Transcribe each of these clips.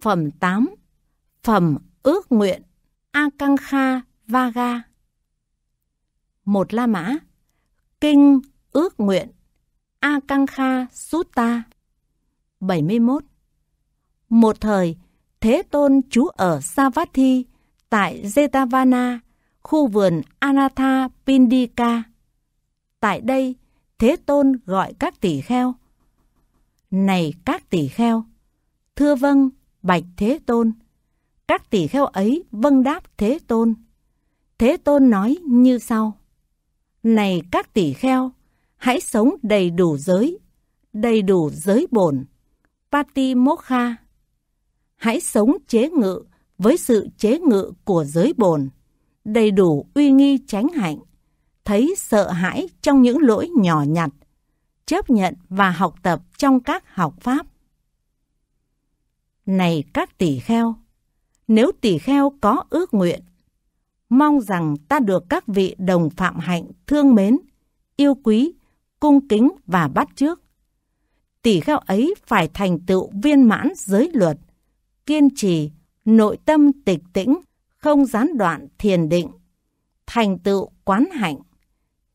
Phẩm 8 Phẩm Ước Nguyện Akankha Vaga Một La Mã Kinh Ước Nguyện Akankha Sutta 71 Một thời, Thế Tôn trú ở Savatthi tại Jetavana, khu vườn Anatha Pindika. Tại đây, Thế Tôn gọi các tỷ kheo. Này các tỷ kheo, thưa vâng, bạch Thế Tôn. Các tỷ kheo ấy vâng đáp Thế Tôn. Thế Tôn nói như sau. Này các tỷ kheo, hãy sống đầy đủ giới, đầy đủ giới bổn, pati mokha. Hãy sống chế ngự với sự chế ngự của giới bổn, đầy đủ uy nghi tránh hạnh, thấy sợ hãi trong những lỗi nhỏ nhặt, chấp nhận và học tập trong các học pháp. Này các tỷ kheo, nếu tỷ kheo có ước nguyện, mong rằng ta được các vị đồng phạm hạnh thương mến, yêu quý, cung kính và bắt trước Tỷ kheo ấy phải thành tựu viên mãn giới luật, kiên trì, nội tâm tịch tĩnh, không gián đoạn thiền định, thành tựu quán hạnh,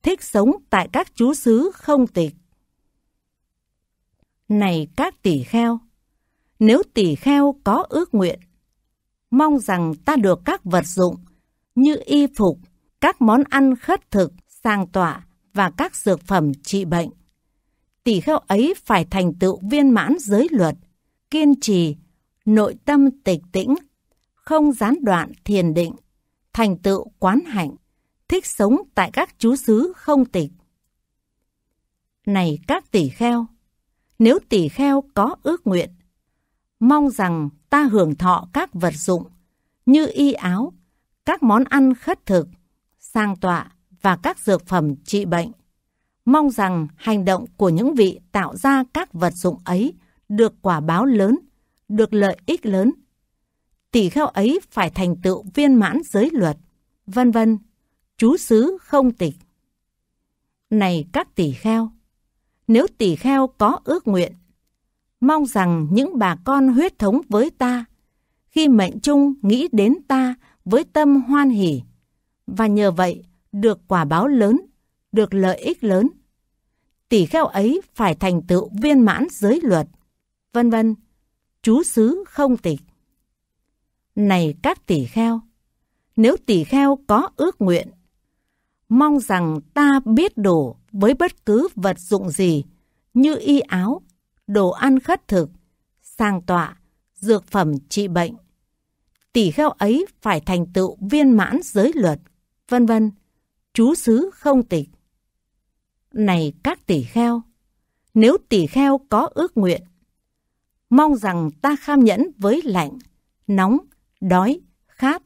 thích sống tại các chú xứ không tịch. Này các tỷ kheo, nếu tỷ kheo có ước nguyện. Mong rằng ta được các vật dụng như y phục, các món ăn khất thực, sang tọa và các dược phẩm trị bệnh. Tỷ kheo ấy phải thành tựu viên mãn giới luật, kiên trì, nội tâm tịch tĩnh, không gián đoạn thiền định, thành tựu quán hạnh, thích sống tại các chú xứ không tịch. Này các tỷ kheo, nếu tỷ kheo có ước nguyện, mong rằng ta hưởng thọ các vật dụng như y áo, các món ăn khất thực, sang tọa và các dược phẩm trị bệnh. Mong rằng hành động của những vị tạo ra các vật dụng ấy được quả báo lớn, được lợi ích lớn. Tỷ kheo ấy phải thành tựu viên mãn giới luật, vân vân, chú xứ không tịch. Này các tỷ kheo, nếu tỷ kheo có ước nguyện mong rằng những bà con huyết thống với ta, khi mệnh chung nghĩ đến ta với tâm hoan hỷ và nhờ vậy được quả báo lớn, được lợi ích lớn. Tỷ kheo ấy phải thành tựu viên mãn giới luật, vân vân, chú xứ không tịch. Này các tỷ kheo, nếu tỷ kheo có ước nguyện, mong rằng ta biết đủ với bất cứ vật dụng gì như y áo, đồ ăn khất thực, sang tọa, dược phẩm trị bệnh. Tỷ kheo ấy phải thành tựu viên mãn giới luật, vân vân, chú xứ không tịch. Này các tỷ kheo, nếu tỷ kheo có ước nguyện, mong rằng ta kham nhẫn với lạnh, nóng, đói, khát,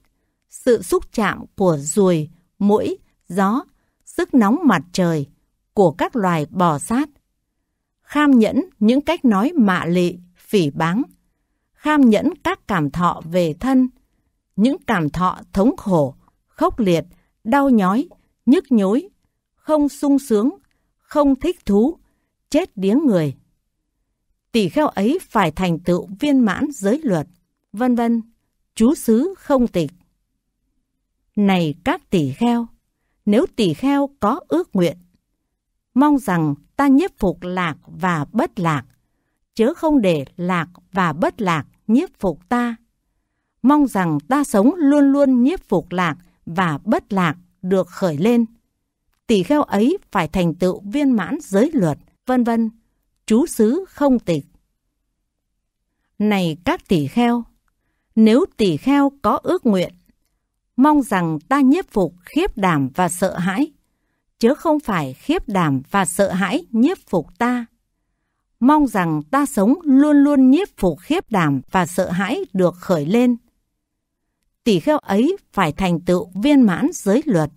sự xúc chạm của ruồi, mũi, gió, sức nóng mặt trời, của các loài bò sát, kham nhẫn những cách nói mạ lị, phỉ báng, kham nhẫn các cảm thọ về thân, những cảm thọ thống khổ, khốc liệt, đau nhói, nhức nhối, không sung sướng, không thích thú, chết điếng người. Tỷ kheo ấy phải thành tựu viên mãn giới luật, vân vân, chú xứ không tịch. Này các tỷ kheo, nếu tỷ kheo có ước nguyện, mong rằng ta nhiếp phục lạc và bất lạc, chớ không để lạc và bất lạc nhiếp phục ta. Mong rằng ta sống luôn luôn nhiếp phục lạc và bất lạc được khởi lên. Tỷ kheo ấy phải thành tựu viên mãn giới luật, vân vân, chú xứ không tịch. Này các tỷ kheo, nếu tỷ kheo có ước nguyện, mong rằng ta nhiếp phục khiếp đảm và sợ hãi, chớ không phải khiếp đảm và sợ hãi nhiếp phục ta. Mong rằng ta sống luôn luôn nhiếp phục khiếp đảm và sợ hãi được khởi lên. Tỷ kheo ấy phải thành tựu viên mãn giới luật,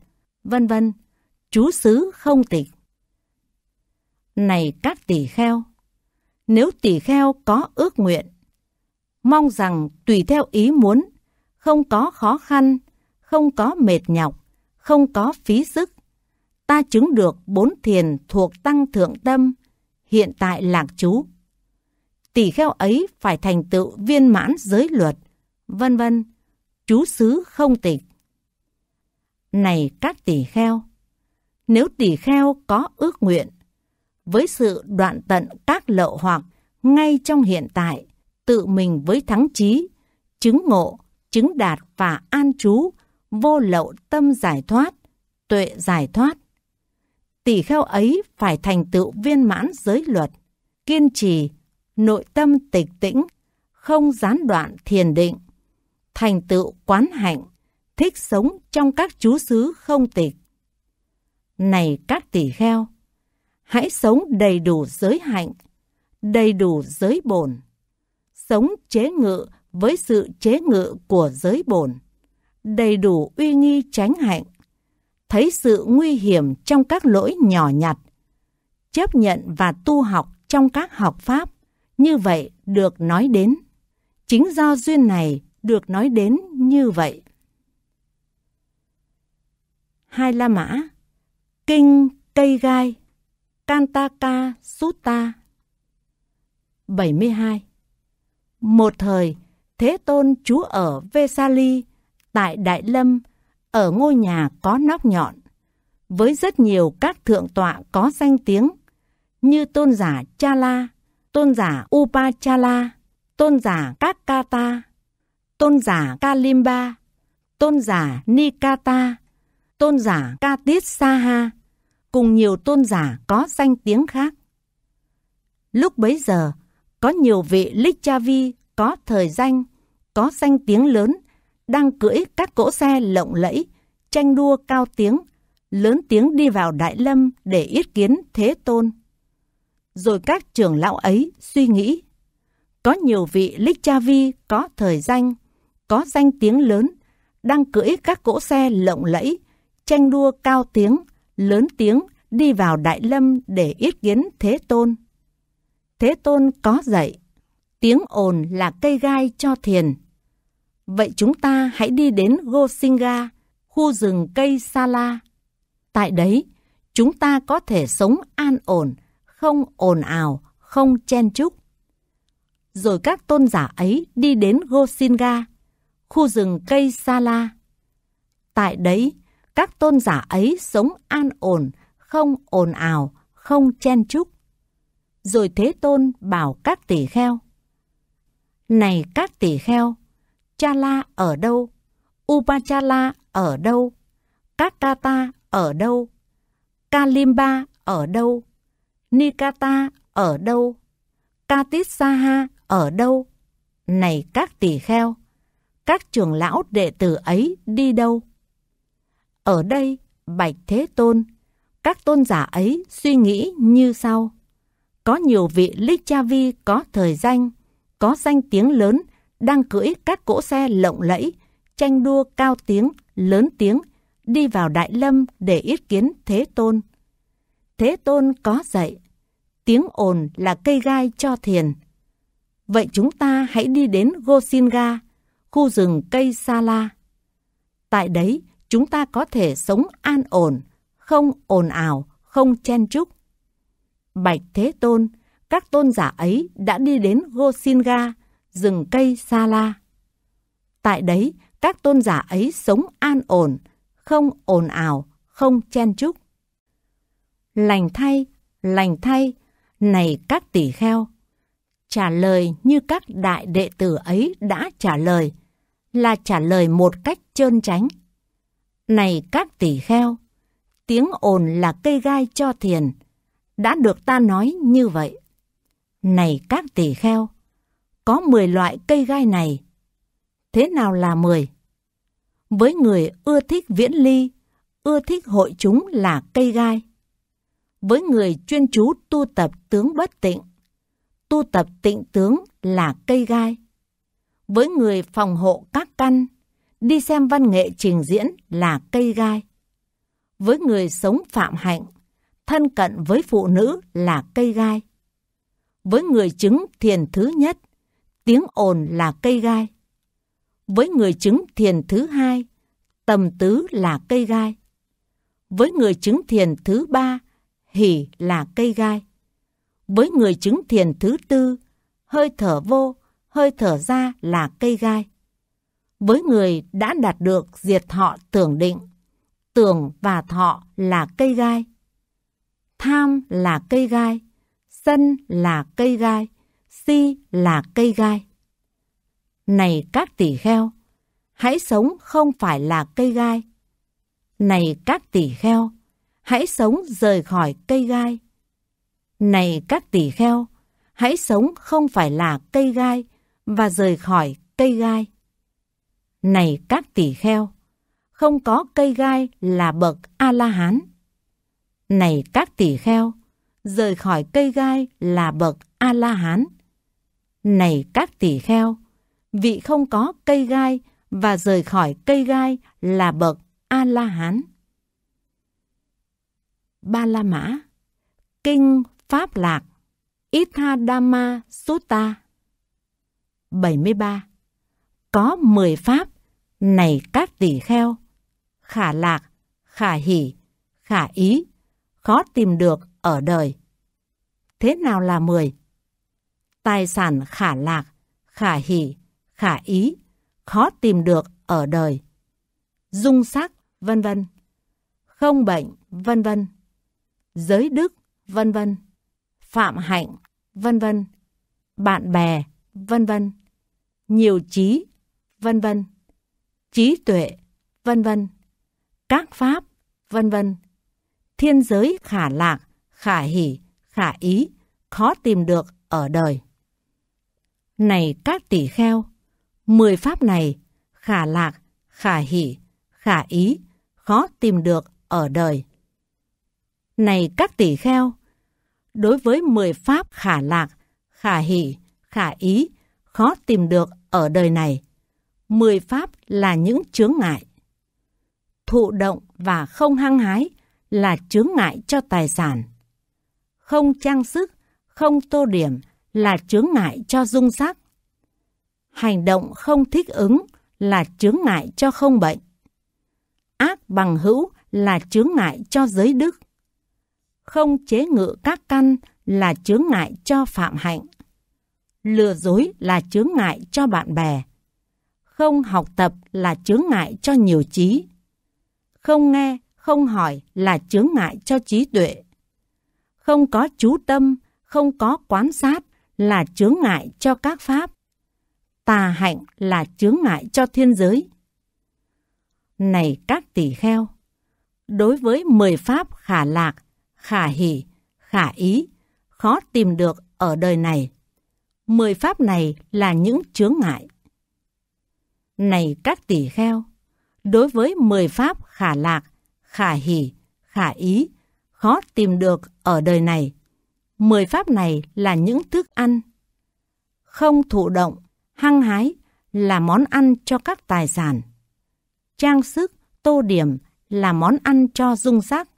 vân vân, chú xứ không tịch. Này các tỷ kheo, nếu tỷ kheo có ước nguyện, mong rằng tùy theo ý muốn, không có khó khăn, không có mệt nhọc, không có phí sức, ta chứng được bốn thiền thuộc tăng thượng tâm, hiện tại lạc chú. Tỷ kheo ấy phải thành tựu viên mãn giới luật, vân vân, chú xứ không tịch. Này các tỷ kheo, nếu tỷ kheo có ước nguyện, với sự đoạn tận các lậu hoặc ngay trong hiện tại, tự mình với thắng trí, chứng ngộ, chứng đạt và an trú, vô lậu tâm giải thoát, tuệ giải thoát, tỷ kheo ấy phải thành tựu viên mãn giới luật, kiên trì, nội tâm tịch tĩnh, không gián đoạn thiền định, thành tựu quán hạnh, thích sống trong các chú xứ không tịch. Này các tỷ kheo, hãy sống đầy đủ giới hạnh, đầy đủ giới bổn, sống chế ngự với sự chế ngự của giới bổn, đầy đủ uy nghi tránh hạnh, thấy sự nguy hiểm trong các lỗi nhỏ nhặt, chấp nhận và tu học trong các học pháp, như vậy được nói đến. Chính do duyên này được nói đến như vậy. Hai La Mã Kinh Cây Gai Kantaka Sutta 72 Một thời, Thế Tôn trú ở Vesali, tại Đại Lâm, ở ngôi nhà có nóc nhọn, với rất nhiều các thượng tọa có danh tiếng như tôn giả Chala, tôn giả Upachala, tôn giả Kakata, tôn giả Kalimba, tôn giả Nikata, tôn giả Katit Saha, cùng nhiều tôn giả có danh tiếng khác. Lúc bấy giờ, có nhiều vị Lichavi có thời danh, có danh tiếng lớn đang cưỡi các cỗ xe lộng lẫy, tranh đua cao tiếng, lớn tiếng đi vào Đại Lâm để yết kiến Thế Tôn. Rồi các trưởng lão ấy suy nghĩ, có nhiều vị Lích Cha Vi có thời danh, có danh tiếng lớn, đang cưỡi các cỗ xe lộng lẫy, tranh đua cao tiếng, lớn tiếng đi vào Đại Lâm để yết kiến Thế Tôn. Thế Tôn có dạy, tiếng ồn là cây gai cho thiền. Vậy chúng ta hãy đi đến Gosinga, khu rừng cây Sala. Tại đấy, chúng ta có thể sống an ổn, không ồn ào, không chen chúc. Rồi các tôn giả ấy đi đến Gosinga, khu rừng cây Sala. Tại đấy, các tôn giả ấy sống an ổn, không ồn ào, không chen chúc. Rồi Thế Tôn bảo các tỷ kheo. Này các tỷ kheo, Chala ở đâu? Upachala ở đâu? Kakata ở đâu? Kalimba ở đâu? Nikata ở đâu? Katisaha ở đâu? Này các tỳ kheo, các trưởng lão đệ tử ấy đi đâu? Ở đây, Bạch Thế Tôn, các tôn giả ấy suy nghĩ như sau. Có nhiều vị Lichavi có thời danh, có danh tiếng lớn đang cưỡi các cỗ xe lộng lẫy, tranh đua cao tiếng, lớn tiếng, đi vào Đại Lâm để yết kiến Thế Tôn. Thế Tôn có dạy, tiếng ồn là cây gai cho thiền. Vậy chúng ta hãy đi đến Gosinga, khu rừng cây sala. Tại đấy, chúng ta có thể sống an ổn, không ồn ào, không chen chúc. Bạch Thế Tôn, các tôn giả ấy đã đi đến Gosinga rừng cây xa La. Tại đấy, các tôn giả ấy sống an ổn, không ồn ào, không chen chúc. Lành thay, lành thay, này các tỷ kheo. Trả lời như các đại đệ tử ấy đã trả lời, là trả lời một cách trơn tránh. Này các tỷ kheo, tiếng ồn là cây gai cho thiền, đã được ta nói như vậy. Này các tỷ kheo, có 10 loại cây gai này. Thế nào là 10? Với người ưa thích viễn ly, ưa thích hội chúng là cây gai. Với người chuyên chú tu tập tướng bất tịnh, tu tập tịnh tướng là cây gai. Với người phòng hộ các căn, đi xem văn nghệ trình diễn là cây gai. Với người sống phạm hạnh, thân cận với phụ nữ là cây gai. Với người chứng thiền thứ nhất, tiếng ồn là cây gai. Với người chứng thiền thứ hai, tầm tứ là cây gai. Với người chứng thiền thứ ba, hỉ là cây gai. Với người chứng thiền thứ tư, hơi thở vô, hơi thở ra là cây gai. Với người đã đạt được diệt thọ tưởng định, tưởng và thọ là cây gai. Tham là cây gai, sân là cây gai, si là cây gai. Này các tỷ kheo, hãy sống không phải là cây gai. Này các tỷ kheo, hãy sống rời khỏi cây gai. Này các tỷ kheo, hãy sống không phải là cây gai và rời khỏi cây gai. Này các tỷ kheo, không có cây gai là bậc A-la-hán. Này các tỷ kheo, rời khỏi cây gai là bậc A-la-hán. Này các tỷ kheo, vị không có cây gai và rời khỏi cây gai là bậc A-la-hán. Ba La Mã Kinh Pháp Lạc Ithadama Sutta 73 Có 10 pháp Này các tỷ kheo Khả lạc, khả hỷ, khả ý Khó tìm được ở đời Thế nào là 10? tài sản khả lạc, khả hỷ, khả ý, khó tìm được ở đời. Dung sắc, vân vân. Không bệnh, vân vân. Giới đức, vân vân. Phạm hạnh, vân vân. Bạn bè, vân vân. Nhiều trí, vân vân. Trí tuệ, vân vân. Các pháp, vân vân. Thiên giới khả lạc, khả hỷ, khả ý, khó tìm được ở đời này các tỷ kheo. Mười pháp này, khả lạc, khả hỷ, khả ý, khó tìm được ở đời. Này các tỷ kheo, đối với mười pháp khả lạc, khả hỷ, khả ý, khó tìm được ở đời này, mười pháp là những chướng ngại. Thụ động và không hăng hái là chướng ngại cho tài sản. Không trang sức, không tô điểm là chướng ngại cho dung sắc. Hành động không thích ứng là chướng ngại cho không bệnh. Ác bằng hữu là chướng ngại cho giới đức. Không chế ngự các căn là chướng ngại cho phạm hạnh. Lừa dối là chướng ngại cho bạn bè. Không học tập là chướng ngại cho nhiều trí. Không nghe, không hỏi là chướng ngại cho trí tuệ. Không có chú tâm, không có quán sát là chướng ngại cho các pháp, tà hạnh là chướng ngại cho thiên giới. Này các tỷ kheo, đối với mười pháp khả lạc, khả hỷ, khả ý, khó tìm được ở đời này, Mười pháp này là những chướng ngại. Này các tỷ kheo, đối với mười pháp khả lạc, khả hỷ, khả ý, khó tìm được ở đời này, mười pháp này là những thức ăn. Không thụ động, hăng hái là món ăn cho các tài sản. Trang sức, tô điểm là món ăn cho dung sắc.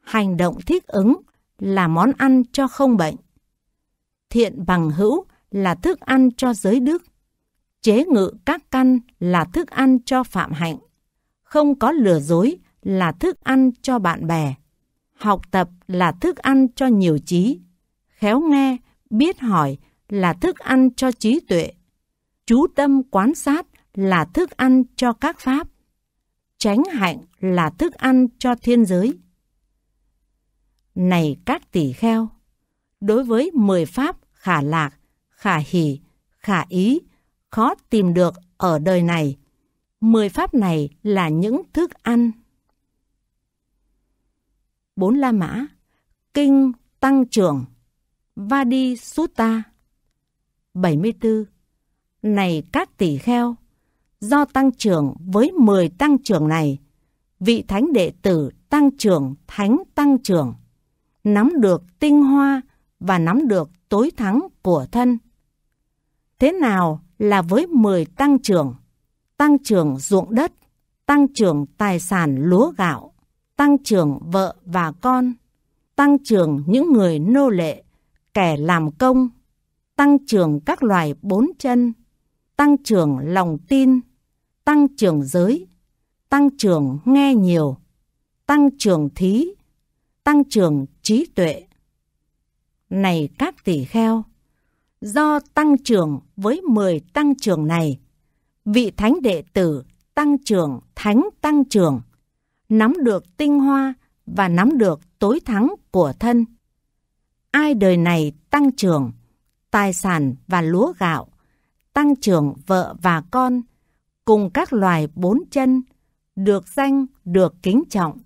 Hành động thích ứng là món ăn cho không bệnh. Thiện bằng hữu là thức ăn cho giới đức. Chế ngự các căn là thức ăn cho phạm hạnh. Không có lừa dối là thức ăn cho bạn bè học tập là thức ăn cho nhiều trí, khéo nghe, biết hỏi là thức ăn cho trí tuệ, chú tâm quán sát là thức ăn cho các pháp, tránh hạnh là thức ăn cho thiên giới. Này các tỷ kheo, đối với mười pháp khả lạc, khả hỷ, khả ý, khó tìm được ở đời này, mười pháp này là những thức ăn bốn La Mã, Kinh Tăng Trưởng, Vadi Sutta. 74. Này các tỷ kheo, do tăng trưởng với 10 tăng trưởng này, vị thánh đệ tử tăng trưởng thánh tăng trưởng, nắm được tinh hoa và nắm được tối thắng của thân. Thế nào là với 10 tăng trưởng? Tăng trưởng ruộng đất, tăng trưởng tài sản lúa gạo, tăng trưởng vợ và con, tăng trưởng những người nô lệ, kẻ làm công, tăng trưởng các loài bốn chân, tăng trưởng lòng tin, tăng trưởng giới, tăng trưởng nghe nhiều, tăng trưởng thí, tăng trưởng trí tuệ. Này các tỷ kheo, do tăng trưởng với 10 tăng trưởng này, vị thánh đệ tử tăng trưởng thánh tăng trưởng nắm được tinh hoa và nắm được tối thắng của thân. Ai đời này tăng trưởng, tài sản và lúa gạo, tăng trưởng vợ và con, cùng các loài bốn chân, được danh, được kính trọng,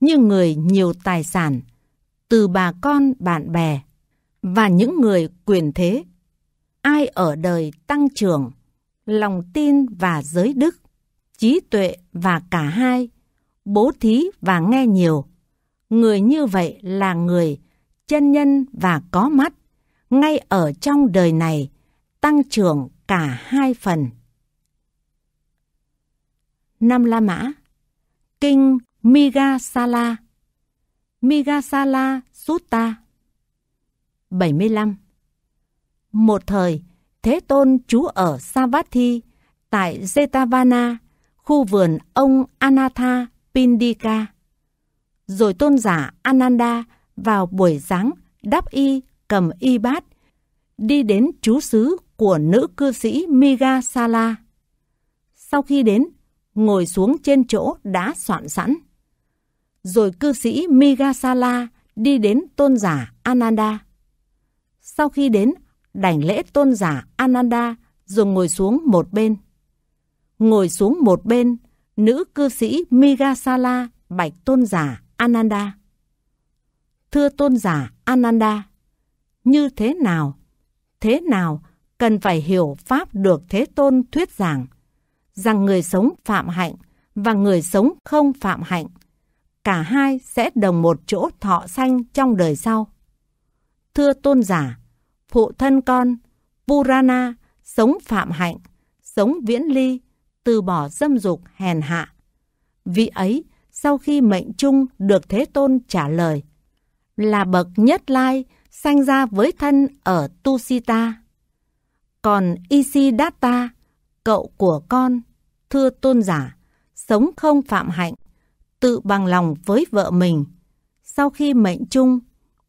như người nhiều tài sản, từ bà con bạn bè và những người quyền thế. Ai ở đời tăng trưởng, lòng tin và giới đức, trí tuệ và cả hai – bố thí và nghe nhiều. Người như vậy là người chân nhân và có mắt, ngay ở trong đời này, tăng trưởng cả hai phần. Năm La Mã Kinh Migasala Migasala Sutta 75 Một thời, Thế Tôn trú ở Savatthi tại Jetavana, khu vườn ông Anatha Pindika. Rồi tôn giả Ananda vào buổi sáng đắp y cầm y bát, đi đến trú xứ của nữ cư sĩ Migasala. Sau khi đến, ngồi xuống trên chỗ đã soạn sẵn. Rồi cư sĩ Migasala đi đến tôn giả Ananda. Sau khi đến, đảnh lễ tôn giả Ananda rồi ngồi xuống một bên. Ngồi xuống một bên nữ cư sĩ Migasala bạch tôn giả Ananda. Thưa tôn giả Ananda, như thế nào? Thế nào cần phải hiểu Pháp được Thế Tôn thuyết giảng, rằng người sống phạm hạnh và người sống không phạm hạnh, cả hai sẽ đồng một chỗ thọ sanh trong đời sau. Thưa tôn giả, phụ thân con, Purana, sống phạm hạnh, sống viễn ly, từ bỏ dâm dục hèn hạ. Vị ấy, sau khi mệnh chung được Thế Tôn trả lời, là bậc nhất lai, sanh ra với thân ở Tusita. Còn Isidatta, cậu của con, thưa tôn giả, sống không phạm hạnh, tự bằng lòng với vợ mình. Sau khi mệnh chung,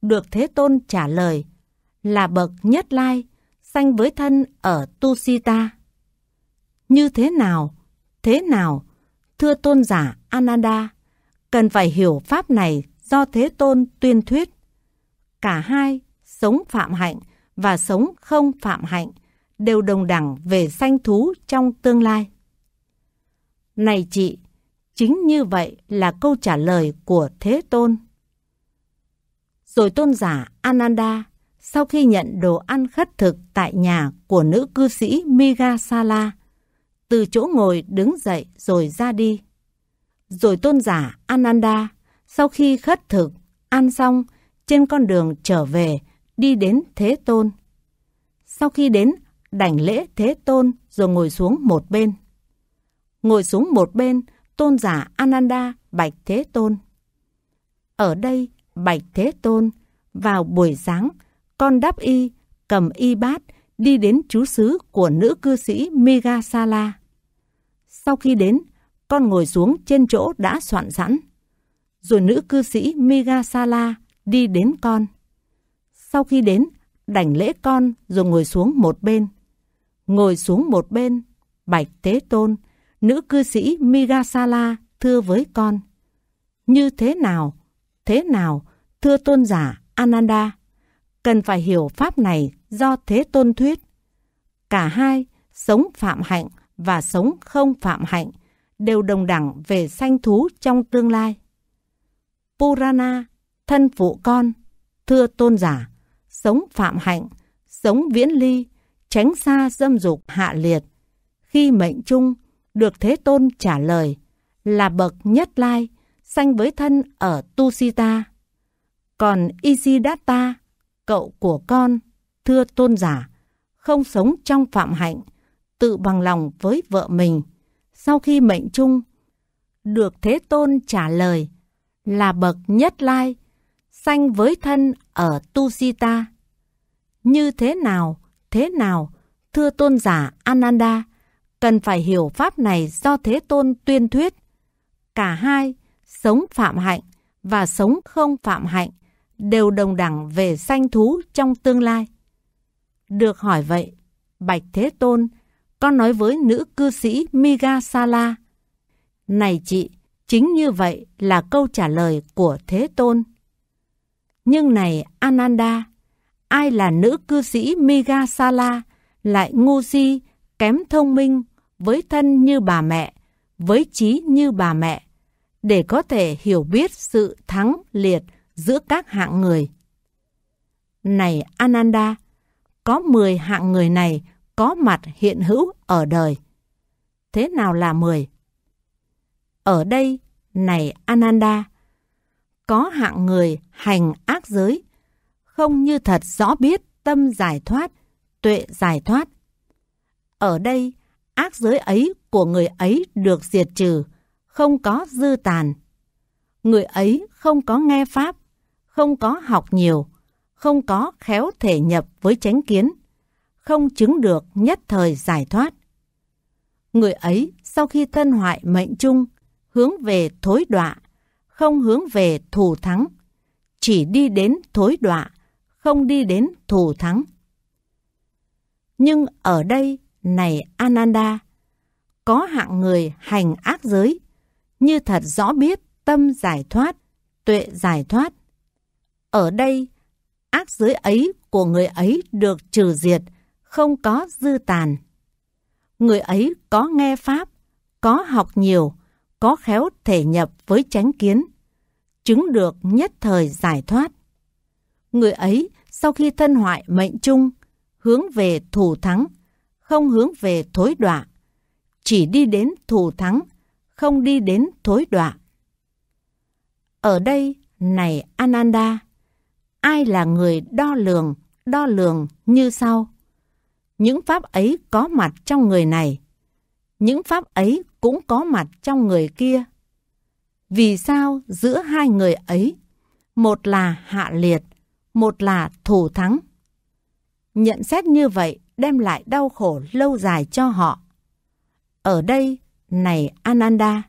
được Thế Tôn trả lời, là bậc nhất lai, sanh với thân ở Tusita. Như thế nào? Thế nào? Thưa tôn giả Ananda, cần phải hiểu pháp này do Thế Tôn tuyên thuyết. Cả hai, sống phạm hạnh và sống không phạm hạnh, đều đồng đẳng về sanh thú trong tương lai. Này chị, chính như vậy là câu trả lời của Thế Tôn. Rồi tôn giả Ananda, sau khi nhận đồ ăn khất thực tại nhà của nữ cư sĩ migasala Sala, từ chỗ ngồi đứng dậy rồi ra đi. Rồi tôn giả Ananda, sau khi khất thực, ăn xong, trên con đường trở về, đi đến Thế Tôn. Sau khi đến, đảnh lễ Thế Tôn rồi ngồi xuống một bên. Ngồi xuống một bên, tôn giả Ananda bạch Thế Tôn. Ở đây, bạch Thế Tôn, vào buổi sáng, con đáp y, cầm y bát, đi đến chú xứ của nữ cư sĩ Migasala. Sau khi đến, con ngồi xuống trên chỗ đã soạn sẵn. Rồi nữ cư sĩ Migasala đi đến con. Sau khi đến, đảnh lễ con rồi ngồi xuống một bên. Ngồi xuống một bên, Bạch Thế Tôn, nữ cư sĩ Migasala thưa với con. Như thế nào? Thế nào? Thưa tôn giả Ananda, cần phải hiểu pháp này do Thế Tôn thuyết. Cả hai sống phạm hạnh và sống không phạm hạnh đều đồng đẳng về sanh thú trong tương lai. Purana, thân phụ con, thưa tôn giả, sống phạm hạnh, sống viễn ly, tránh xa dâm dục hạ liệt. Khi mệnh chung, được Thế Tôn trả lời là bậc nhất lai, sanh với thân ở Tusita. Còn Isidatta, cậu của con, thưa tôn giả, không sống trong phạm hạnh, tự bằng lòng với vợ mình. Sau khi mệnh chung, được Thế Tôn trả lời là bậc nhất lai, sanh với thân ở Tusita. Như thế nào, thế nào, thưa tôn giả Ananda, cần phải hiểu pháp này do Thế Tôn tuyên thuyết. Cả hai, sống phạm hạnh và sống không phạm hạnh, đều đồng đẳng về sanh thú trong tương lai. Được hỏi vậy, Bạch Thế Tôn con nói với nữ cư sĩ Migasala Này chị, chính như vậy là câu trả lời của Thế Tôn. Nhưng này Ananda, ai là nữ cư sĩ Migasala lại ngu si, kém thông minh, với thân như bà mẹ, với trí như bà mẹ, để có thể hiểu biết sự thắng liệt giữa các hạng người. Này Ananda, có 10 hạng người này có mặt hiện hữu ở đời. Thế nào là 10? Ở đây, này Ananda, có hạng người hành ác giới, không như thật rõ biết tâm giải thoát, tuệ giải thoát. Ở đây, ác giới ấy của người ấy được diệt trừ, không có dư tàn. Người ấy không có nghe pháp, không có học nhiều, không có khéo thể nhập với chánh kiến không chứng được nhất thời giải thoát. Người ấy sau khi thân hoại mệnh chung, hướng về thối đọa, không hướng về thù thắng, chỉ đi đến thối đọa, không đi đến thù thắng. Nhưng ở đây, này Ananda, có hạng người hành ác giới, như thật rõ biết tâm giải thoát, tuệ giải thoát. Ở đây, ác giới ấy của người ấy được trừ diệt, không có dư tàn. Người ấy có nghe Pháp, có học nhiều, có khéo thể nhập với chánh kiến, chứng được nhất thời giải thoát. Người ấy sau khi thân hoại mệnh chung, hướng về thủ thắng, không hướng về thối đọa, chỉ đi đến thủ thắng, không đi đến thối đọa. Ở đây, này Ananda, ai là người đo lường, đo lường như sau? những pháp ấy có mặt trong người này. Những pháp ấy cũng có mặt trong người kia. Vì sao giữa hai người ấy, một là hạ liệt, một là thủ thắng? Nhận xét như vậy đem lại đau khổ lâu dài cho họ. Ở đây, này Ananda,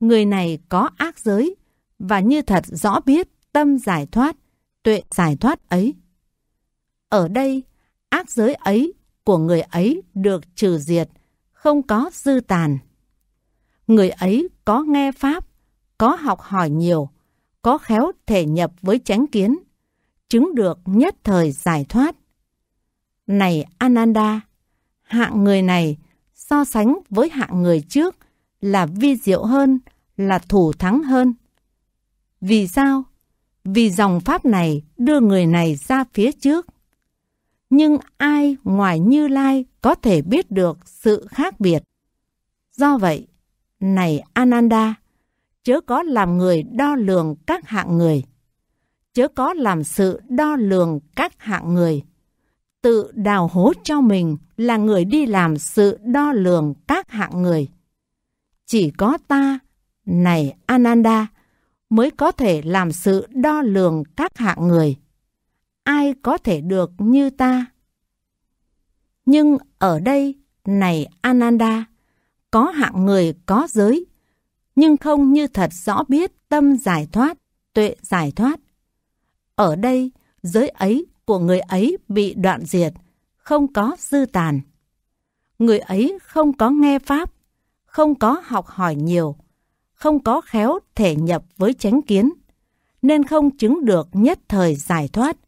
người này có ác giới và như thật rõ biết tâm giải thoát, tuệ giải thoát ấy. Ở đây, ác giới ấy của người ấy được trừ diệt, không có dư tàn. Người ấy có nghe Pháp, có học hỏi nhiều, có khéo thể nhập với chánh kiến, chứng được nhất thời giải thoát. Này Ananda, hạng người này so sánh với hạng người trước là vi diệu hơn, là thủ thắng hơn. Vì sao? Vì dòng pháp này đưa người này ra phía trước nhưng ai ngoài Như Lai có thể biết được sự khác biệt. Do vậy, này Ananda, chớ có làm người đo lường các hạng người, chớ có làm sự đo lường các hạng người. Tự đào hố cho mình là người đi làm sự đo lường các hạng người. Chỉ có ta, này Ananda, mới có thể làm sự đo lường các hạng người ai có thể được như ta. Nhưng ở đây, này Ananda, có hạng người có giới, nhưng không như thật rõ biết tâm giải thoát, tuệ giải thoát. Ở đây, giới ấy của người ấy bị đoạn diệt, không có dư tàn. Người ấy không có nghe pháp, không có học hỏi nhiều, không có khéo thể nhập với chánh kiến, nên không chứng được nhất thời giải thoát –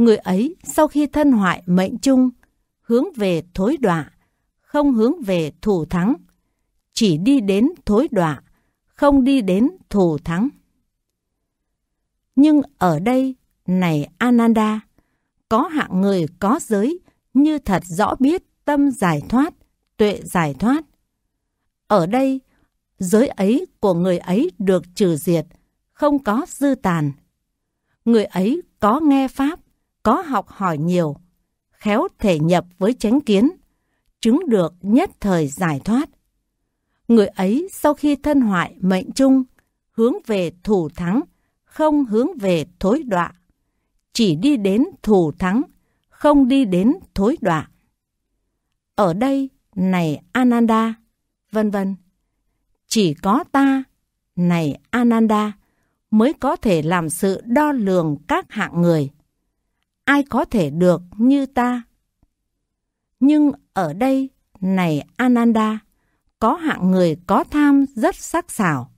người ấy sau khi thân hoại mệnh chung, hướng về thối đọa, không hướng về thủ thắng, chỉ đi đến thối đọa, không đi đến thủ thắng. Nhưng ở đây, này Ananda, có hạng người có giới như thật rõ biết tâm giải thoát, tuệ giải thoát. Ở đây, giới ấy của người ấy được trừ diệt, không có dư tàn. Người ấy có nghe Pháp, có học hỏi nhiều, khéo thể nhập với chánh kiến, chứng được nhất thời giải thoát. Người ấy sau khi thân hoại mệnh chung, hướng về thủ thắng, không hướng về thối đọa, chỉ đi đến thủ thắng, không đi đến thối đọa. Ở đây, này Ananda, vân vân. Chỉ có ta, này Ananda, mới có thể làm sự đo lường các hạng người ai có thể được như ta. Nhưng ở đây, này Ananda, có hạng người có tham rất sắc sảo.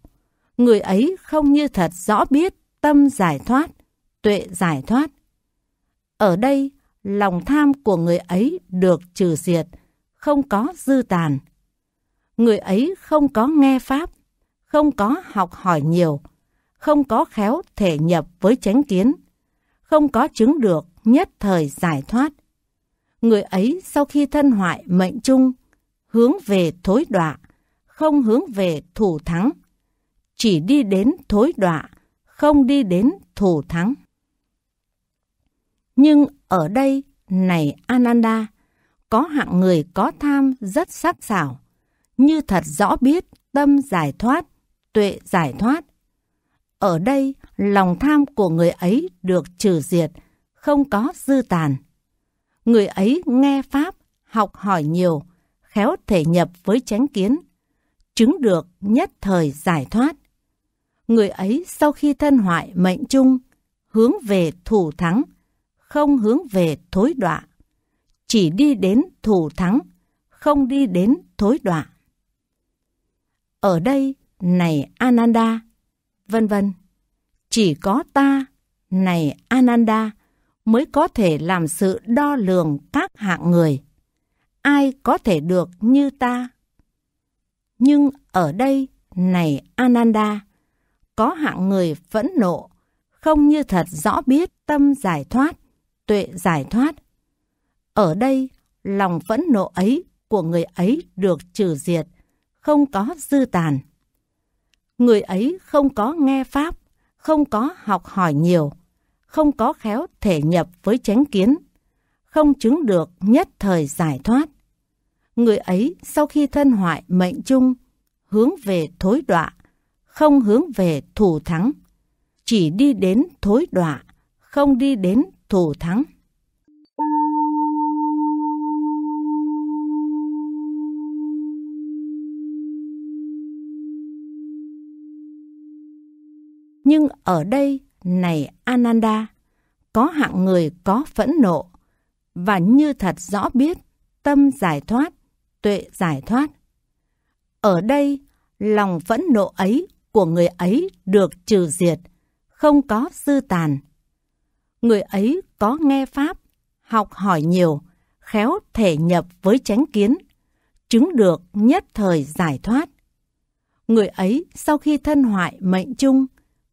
Người ấy không như thật rõ biết tâm giải thoát, tuệ giải thoát. Ở đây, lòng tham của người ấy được trừ diệt, không có dư tàn. Người ấy không có nghe Pháp, không có học hỏi nhiều, không có khéo thể nhập với chánh kiến, không có chứng được nhất thời giải thoát. Người ấy sau khi thân hoại mệnh chung, hướng về thối đọa, không hướng về thủ thắng, chỉ đi đến thối đọa, không đi đến thủ thắng. Nhưng ở đây, này Ananda, có hạng người có tham rất sắc sảo, như thật rõ biết tâm giải thoát, tuệ giải thoát. Ở đây, lòng tham của người ấy được trừ diệt, không có dư tàn. Người ấy nghe Pháp, học hỏi nhiều, khéo thể nhập với chánh kiến, chứng được nhất thời giải thoát. Người ấy sau khi thân hoại mệnh chung, hướng về thủ thắng, không hướng về thối đoạ chỉ đi đến thủ thắng, không đi đến thối đoạ Ở đây, này Ananda, vân vân, chỉ có ta, này Ananda, mới có thể làm sự đo lường các hạng người. Ai có thể được như ta? Nhưng ở đây, này Ananda, có hạng người phẫn nộ, không như thật rõ biết tâm giải thoát, tuệ giải thoát. Ở đây, lòng phẫn nộ ấy của người ấy được trừ diệt, không có dư tàn. Người ấy không có nghe Pháp, không có học hỏi nhiều, không có khéo thể nhập với chánh kiến, không chứng được nhất thời giải thoát. Người ấy sau khi thân hoại mệnh chung, hướng về thối đọa, không hướng về thủ thắng, chỉ đi đến thối đọa, không đi đến thủ thắng. Nhưng ở đây này Ananda, có hạng người có phẫn nộ, và như thật rõ biết, tâm giải thoát, tuệ giải thoát. Ở đây, lòng phẫn nộ ấy của người ấy được trừ diệt, không có dư tàn. Người ấy có nghe Pháp, học hỏi nhiều, khéo thể nhập với chánh kiến, chứng được nhất thời giải thoát. Người ấy sau khi thân hoại mệnh chung,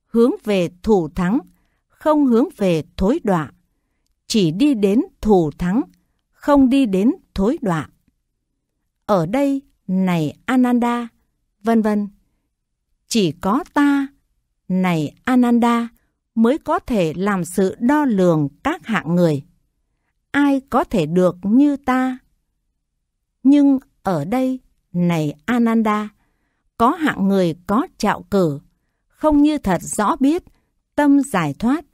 hướng về thủ thắng, không hướng về thối đọa. Chỉ đi đến thủ thắng, không đi đến thối đọa. Ở đây, này Ananda, vân vân. Chỉ có ta, này Ananda, mới có thể làm sự đo lường các hạng người. Ai có thể được như ta? Nhưng ở đây, này Ananda, có hạng người có trạo cử, không như thật rõ biết, tâm giải thoát,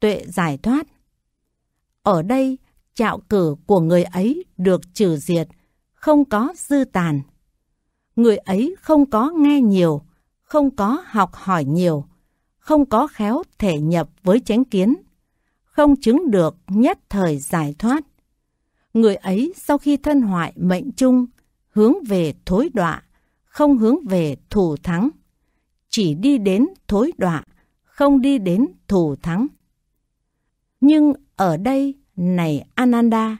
tuệ giải thoát. Ở đây, trạo cử của người ấy được trừ diệt, không có dư tàn. Người ấy không có nghe nhiều, không có học hỏi nhiều, không có khéo thể nhập với chánh kiến, không chứng được nhất thời giải thoát. Người ấy sau khi thân hoại mệnh chung, hướng về thối đọa, không hướng về thủ thắng chỉ đi đến thối đọa, không đi đến thù thắng. Nhưng ở đây, này Ananda,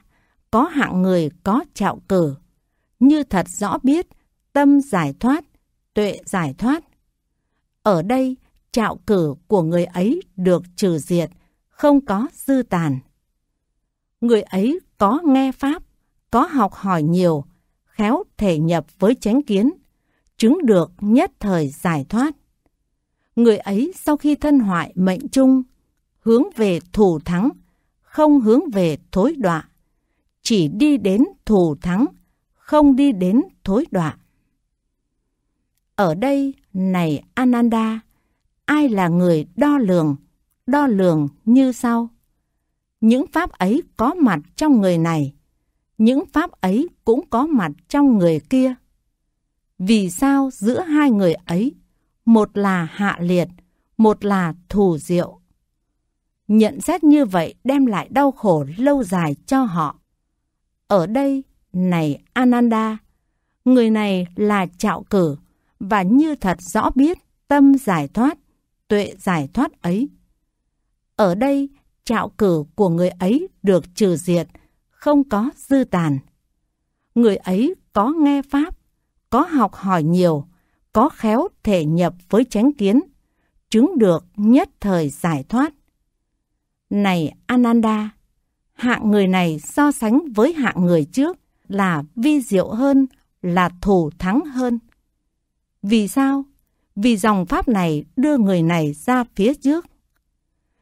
có hạng người có trạo cử, như thật rõ biết, tâm giải thoát, tuệ giải thoát. Ở đây, trạo cử của người ấy được trừ diệt, không có dư tàn. Người ấy có nghe Pháp, có học hỏi nhiều, khéo thể nhập với chánh kiến, chứng được nhất thời giải thoát người ấy sau khi thân hoại mệnh chung, hướng về thủ thắng, không hướng về thối đọa, chỉ đi đến thủ thắng, không đi đến thối đọa. Ở đây, này Ananda, ai là người đo lường, đo lường như sau. Những pháp ấy có mặt trong người này, những pháp ấy cũng có mặt trong người kia. Vì sao giữa hai người ấy một là hạ liệt, một là thủ diệu. Nhận xét như vậy đem lại đau khổ lâu dài cho họ. Ở đây, này Ananda, người này là trạo cử và như thật rõ biết tâm giải thoát, tuệ giải thoát ấy. Ở đây, trạo cử của người ấy được trừ diệt, không có dư tàn. Người ấy có nghe Pháp, có học hỏi nhiều, có khéo thể nhập với chánh kiến, chứng được nhất thời giải thoát. Này Ananda, hạng người này so sánh với hạng người trước là vi diệu hơn, là thủ thắng hơn. Vì sao? Vì dòng pháp này đưa người này ra phía trước.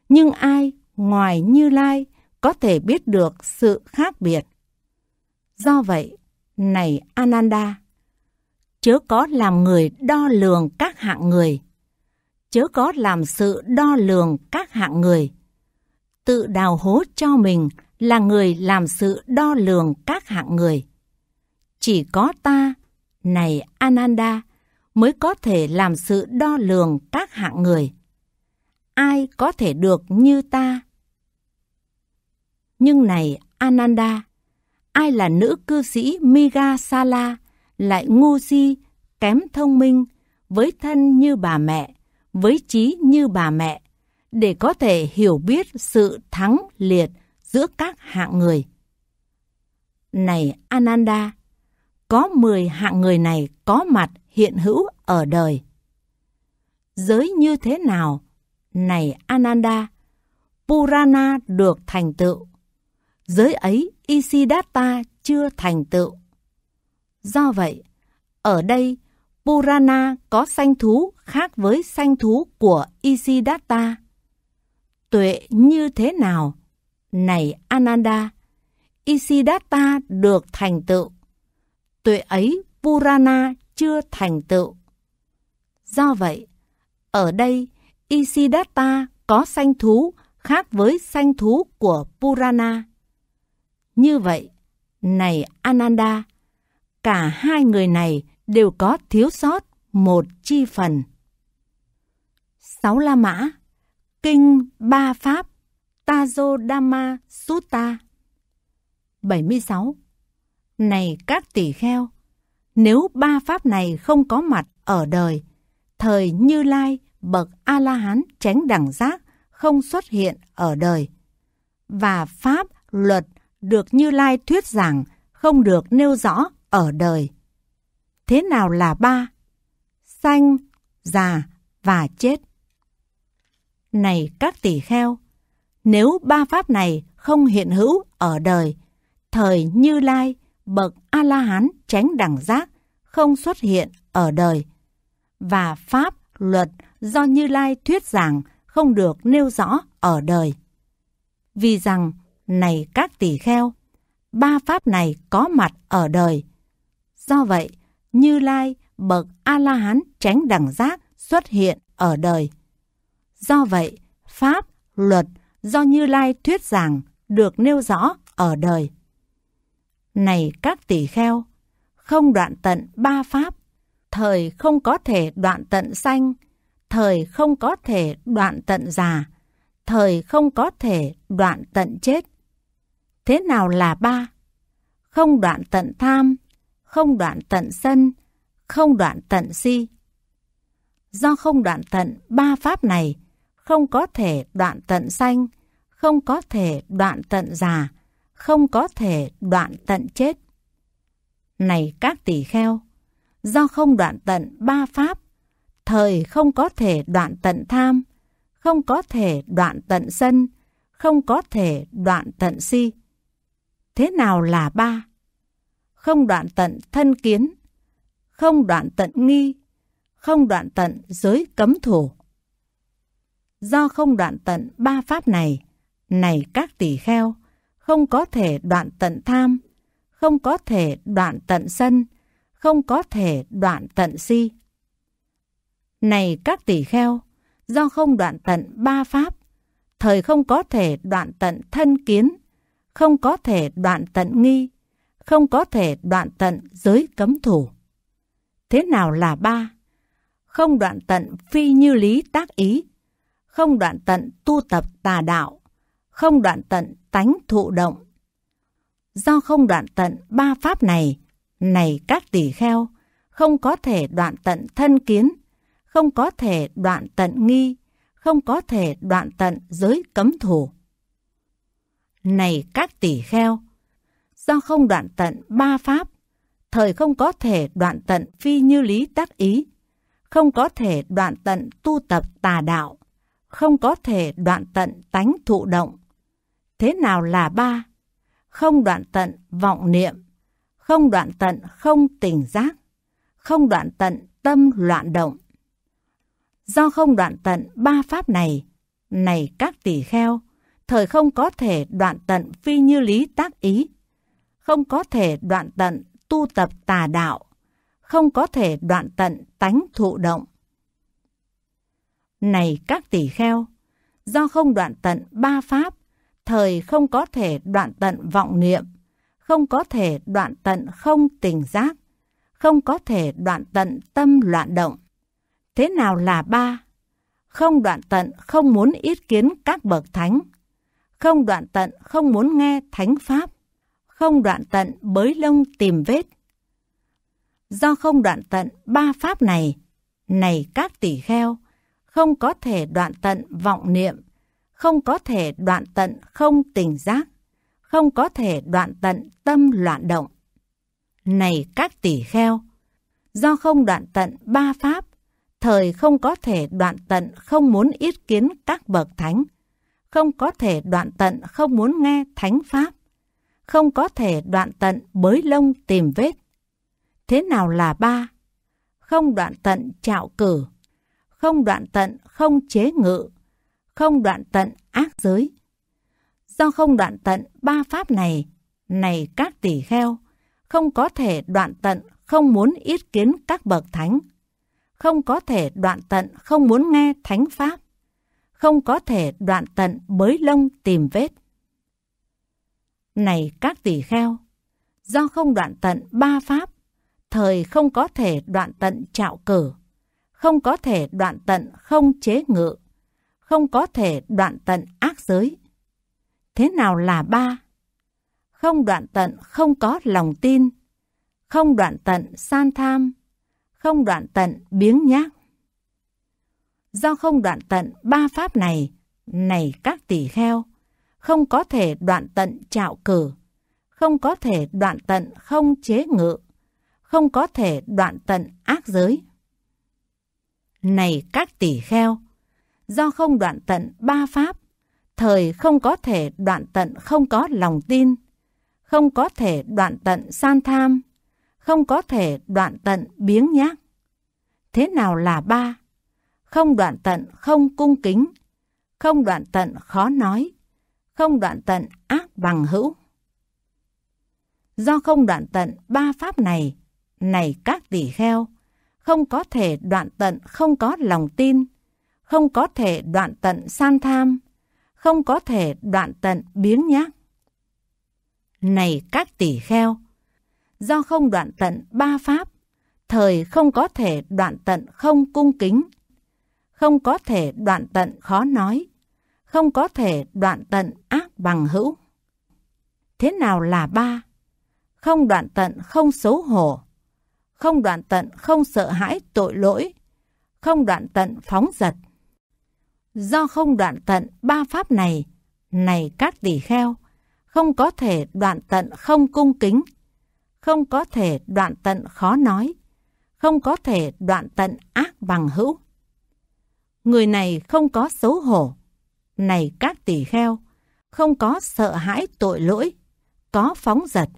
Nhưng ai ngoài Như Lai có thể biết được sự khác biệt? Do vậy, này Ananda, chớ có làm người đo lường các hạng người, chớ có làm sự đo lường các hạng người. Tự đào hố cho mình là người làm sự đo lường các hạng người. Chỉ có ta, này Ananda, mới có thể làm sự đo lường các hạng người. Ai có thể được như ta? Nhưng này Ananda, ai là nữ cư sĩ Migasala? Sala lại ngu si, kém thông minh, với thân như bà mẹ, với trí như bà mẹ, để có thể hiểu biết sự thắng liệt giữa các hạng người. Này Ananda, có 10 hạng người này có mặt hiện hữu ở đời. Giới như thế nào? Này Ananda, Purana được thành tựu. Giới ấy Isidatta chưa thành tựu. Do vậy, ở đây Purana có sanh thú khác với sanh thú của Isidatta. Tuệ như thế nào? Này Ananda, Isidatta được thành tựu. Tuệ ấy Purana chưa thành tựu. Do vậy, ở đây Isidatta có sanh thú khác với sanh thú của Purana. Như vậy, này Ananda, cả hai người này đều có thiếu sót một chi phần. Sáu La Mã Kinh Ba Pháp Tajodama Sutta 76. Này các tỷ kheo, nếu ba pháp này không có mặt ở đời, thời Như Lai bậc A-la-hán tránh đẳng giác không xuất hiện ở đời. Và pháp, luật được Như Lai thuyết giảng không được nêu rõ ở đời. Thế nào là ba? sanh già và chết. Này các tỷ kheo, nếu ba pháp này không hiện hữu ở đời, thời Như Lai, bậc A-la-hán tránh đẳng giác không xuất hiện ở đời và pháp luật do Như Lai thuyết giảng không được nêu rõ ở đời. Vì rằng, này các tỷ kheo, ba pháp này có mặt ở đời, Do vậy, Như Lai, bậc A-la-hán tránh đẳng giác xuất hiện ở đời. Do vậy, Pháp, luật do Như Lai thuyết giảng được nêu rõ ở đời. Này các tỷ kheo, không đoạn tận ba Pháp, thời không có thể đoạn tận sanh, thời không có thể đoạn tận già, thời không có thể đoạn tận chết. Thế nào là ba? Không đoạn tận tham, không đoạn tận sân, không đoạn tận si. Do không đoạn tận ba pháp này, không có thể đoạn tận sanh, không có thể đoạn tận già, không có thể đoạn tận chết. Này các tỷ kheo, do không đoạn tận ba pháp, thời không có thể đoạn tận tham, không có thể đoạn tận sân, không có thể đoạn tận si. Thế nào là ba? không đoạn tận thân kiến, không đoạn tận nghi, không đoạn tận giới cấm thủ. Do không đoạn tận ba pháp này, này các tỷ kheo, không có thể đoạn tận tham, không có thể đoạn tận sân, không có thể đoạn tận si. Này các tỷ kheo, do không đoạn tận ba pháp, thời không có thể đoạn tận thân kiến, không có thể đoạn tận nghi, không có thể đoạn tận giới cấm thủ. Thế nào là ba? Không đoạn tận phi như lý tác ý, không đoạn tận tu tập tà đạo, không đoạn tận tánh thụ động. Do không đoạn tận ba pháp này, này các tỷ kheo, không có thể đoạn tận thân kiến, không có thể đoạn tận nghi, không có thể đoạn tận giới cấm thủ. Này các tỷ kheo, do không đoạn tận ba pháp, thời không có thể đoạn tận phi như lý tác ý, không có thể đoạn tận tu tập tà đạo, không có thể đoạn tận tánh thụ động. Thế nào là ba? Không đoạn tận vọng niệm, không đoạn tận không tỉnh giác, không đoạn tận tâm loạn động. Do không đoạn tận ba pháp này, này các tỷ kheo, thời không có thể đoạn tận phi như lý tác ý, không có thể đoạn tận tu tập tà đạo, không có thể đoạn tận tánh thụ động. Này các tỷ kheo, do không đoạn tận ba pháp, thời không có thể đoạn tận vọng niệm, không có thể đoạn tận không tình giác, không có thể đoạn tận tâm loạn động. Thế nào là ba? Không đoạn tận không muốn ý kiến các bậc thánh, không đoạn tận không muốn nghe thánh pháp, không đoạn tận bới lông tìm vết. Do không đoạn tận ba pháp này, này các tỷ kheo, không có thể đoạn tận vọng niệm, không có thể đoạn tận không tỉnh giác, không có thể đoạn tận tâm loạn động. Này các tỷ kheo, do không đoạn tận ba pháp, thời không có thể đoạn tận không muốn ý kiến các bậc thánh, không có thể đoạn tận không muốn nghe thánh pháp, không có thể đoạn tận bới lông tìm vết. Thế nào là ba? Không đoạn tận trạo cử, không đoạn tận không chế ngự, không đoạn tận ác giới. Do không đoạn tận ba pháp này, này các tỷ kheo, không có thể đoạn tận không muốn ít kiến các bậc thánh, không có thể đoạn tận không muốn nghe thánh pháp, không có thể đoạn tận bới lông tìm vết. Này các tỷ kheo, do không đoạn tận ba pháp, thời không có thể đoạn tận trạo cử, không có thể đoạn tận không chế ngự, không có thể đoạn tận ác giới. Thế nào là ba? Không đoạn tận không có lòng tin, không đoạn tận san tham, không đoạn tận biếng nhác. Do không đoạn tận ba pháp này, này các tỷ kheo, không có thể đoạn tận trạo cử, không có thể đoạn tận không chế ngự, không có thể đoạn tận ác giới. Này các tỷ kheo, do không đoạn tận ba pháp, thời không có thể đoạn tận không có lòng tin, không có thể đoạn tận san tham, không có thể đoạn tận biếng nhác. Thế nào là ba? Không đoạn tận không cung kính, không đoạn tận khó nói, không đoạn tận ác bằng hữu. Do không đoạn tận ba pháp này, này các tỷ kheo, không có thể đoạn tận không có lòng tin, không có thể đoạn tận san tham, không có thể đoạn tận biến nhác. Này các tỷ kheo, do không đoạn tận ba pháp, thời không có thể đoạn tận không cung kính, không có thể đoạn tận khó nói, không có thể đoạn tận ác bằng hữu. Thế nào là ba? Không đoạn tận không xấu hổ, không đoạn tận không sợ hãi tội lỗi, không đoạn tận phóng giật. Do không đoạn tận ba pháp này, này các tỷ kheo, không có thể đoạn tận không cung kính, không có thể đoạn tận khó nói, không có thể đoạn tận ác bằng hữu. Người này không có xấu hổ, này các tỷ kheo, không có sợ hãi tội lỗi, có phóng dật.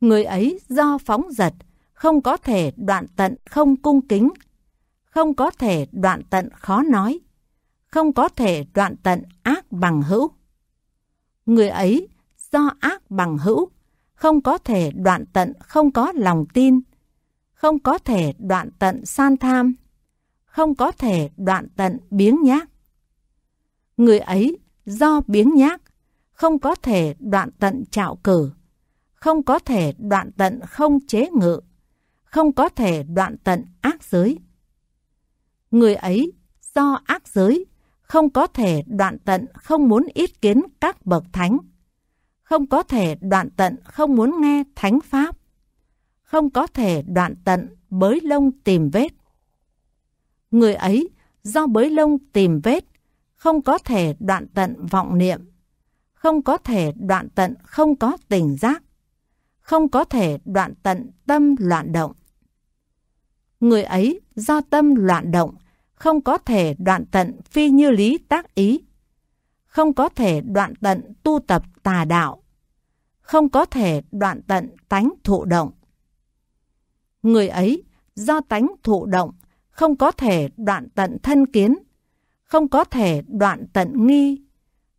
Người ấy do phóng dật, không có thể đoạn tận không cung kính, không có thể đoạn tận khó nói, không có thể đoạn tận ác bằng hữu. Người ấy do ác bằng hữu, không có thể đoạn tận không có lòng tin, không có thể đoạn tận san tham, không có thể đoạn tận biếng nhác người ấy do biếng nhác, không có thể đoạn tận trạo cử, không có thể đoạn tận không chế ngự, không có thể đoạn tận ác giới. Người ấy do ác giới, không có thể đoạn tận không muốn ít kiến các bậc thánh, không có thể đoạn tận không muốn nghe thánh pháp, không có thể đoạn tận bới lông tìm vết. Người ấy do bới lông tìm vết không có thể đoạn tận vọng niệm, không có thể đoạn tận không có tình giác, không có thể đoạn tận tâm loạn động. Người ấy do tâm loạn động, không có thể đoạn tận phi như lý tác ý, không có thể đoạn tận tu tập tà đạo, không có thể đoạn tận tánh thụ động. Người ấy do tánh thụ động, không có thể đoạn tận thân kiến, không có thể đoạn tận nghi,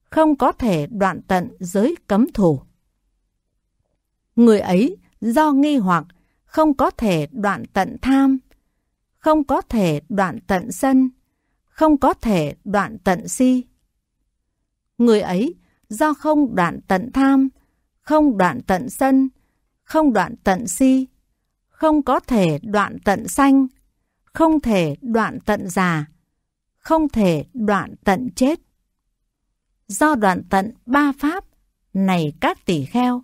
không có thể đoạn tận giới cấm thủ. Người ấy do nghi hoặc không có thể đoạn tận tham, không có thể đoạn tận sân, không có thể đoạn tận si. Người ấy do không đoạn tận tham, không đoạn tận sân, không đoạn tận si, không có thể đoạn tận sanh, không thể đoạn tận già, không thể đoạn tận chết. Do đoạn tận ba pháp, này các tỷ kheo,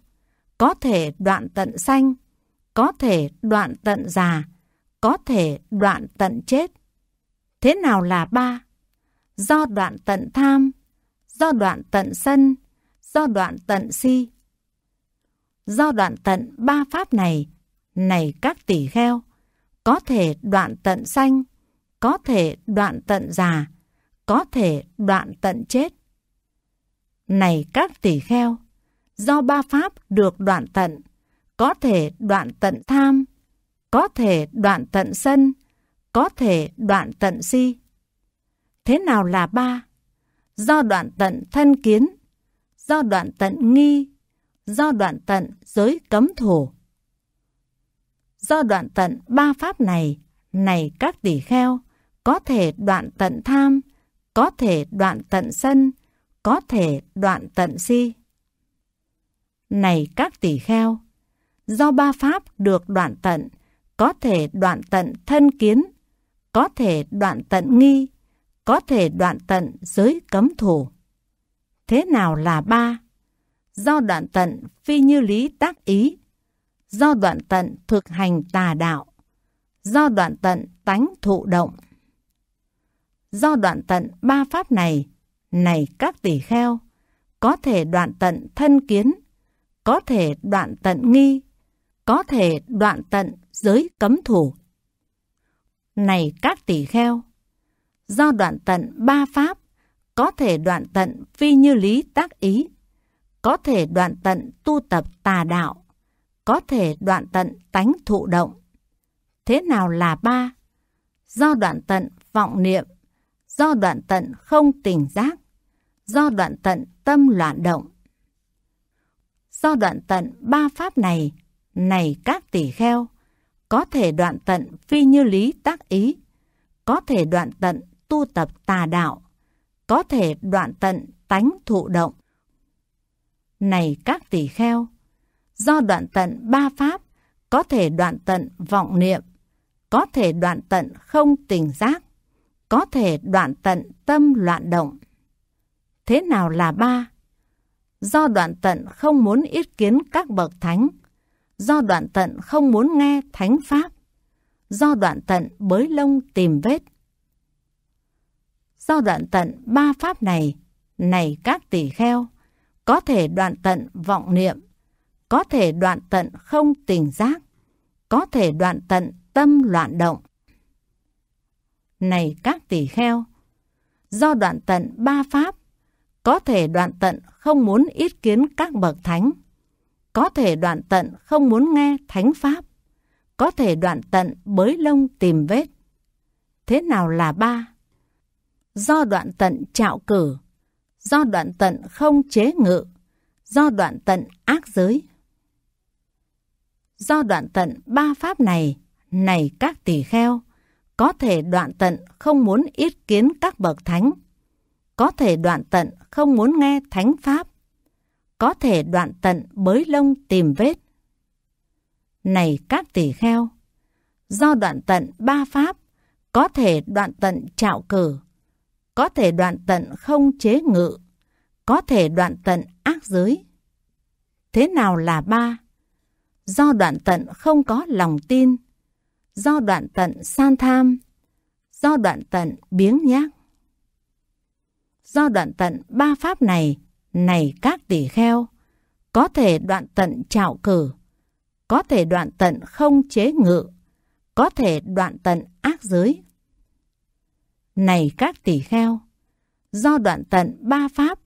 có thể đoạn tận sanh, có thể đoạn tận già, có thể đoạn tận chết. Thế nào là ba? Do đoạn tận tham, do đoạn tận sân, do đoạn tận si. Do đoạn tận ba pháp này, này các tỷ kheo, có thể đoạn tận sanh, có thể đoạn tận già, có thể đoạn tận chết. Này các tỷ kheo, do ba pháp được đoạn tận, có thể đoạn tận tham, có thể đoạn tận sân, có thể đoạn tận si. Thế nào là ba? Do đoạn tận thân kiến, do đoạn tận nghi, do đoạn tận giới cấm thủ. Do đoạn tận ba pháp này, này các tỷ kheo, có thể đoạn tận tham, có thể đoạn tận sân, có thể đoạn tận si. Này các tỷ kheo, do ba pháp được đoạn tận, có thể đoạn tận thân kiến, có thể đoạn tận nghi, có thể đoạn tận giới cấm thủ. Thế nào là ba? Do đoạn tận phi như lý tác ý, do đoạn tận thực hành tà đạo, do đoạn tận tánh thụ động. Do đoạn tận ba pháp này, này các tỷ kheo, có thể đoạn tận thân kiến, có thể đoạn tận nghi, có thể đoạn tận giới cấm thủ. Này các tỷ kheo, do đoạn tận ba pháp, có thể đoạn tận phi như lý tác ý, có thể đoạn tận tu tập tà đạo, có thể đoạn tận tánh thụ động. Thế nào là ba? Do đoạn tận vọng niệm, do đoạn tận không tỉnh giác, do đoạn tận tâm loạn động. Do đoạn tận ba pháp này, này các tỷ kheo, có thể đoạn tận phi như lý tác ý, có thể đoạn tận tu tập tà đạo, có thể đoạn tận tánh thụ động. Này các tỷ kheo, do đoạn tận ba pháp, có thể đoạn tận vọng niệm, có thể đoạn tận không tình giác, có thể đoạn tận tâm loạn động. Thế nào là ba? Do đoạn tận không muốn ý kiến các bậc thánh, do đoạn tận không muốn nghe thánh pháp, do đoạn tận bới lông tìm vết. Do đoạn tận ba pháp này, này các tỷ kheo, có thể đoạn tận vọng niệm, có thể đoạn tận không tỉnh giác, có thể đoạn tận tâm loạn động này các tỷ kheo. Do đoạn tận ba pháp, có thể đoạn tận không muốn ý kiến các bậc thánh, có thể đoạn tận không muốn nghe thánh pháp, có thể đoạn tận bới lông tìm vết. Thế nào là ba? Do đoạn tận trạo cử, do đoạn tận không chế ngự, do đoạn tận ác giới. Do đoạn tận ba pháp này, này các tỷ kheo, có thể đoạn tận không muốn ý kiến các bậc thánh, có thể đoạn tận không muốn nghe thánh pháp, có thể đoạn tận bới lông tìm vết. Này các tỷ kheo, do đoạn tận ba pháp, có thể đoạn tận trạo cử, có thể đoạn tận không chế ngự, có thể đoạn tận ác giới. Thế nào là ba? Do đoạn tận không có lòng tin, do đoạn tận san tham, do đoạn tận biếng nhác. Do đoạn tận ba pháp này, này các tỷ kheo, có thể đoạn tận trạo cử, có thể đoạn tận không chế ngự, có thể đoạn tận ác giới. Này các tỷ kheo, do đoạn tận ba pháp,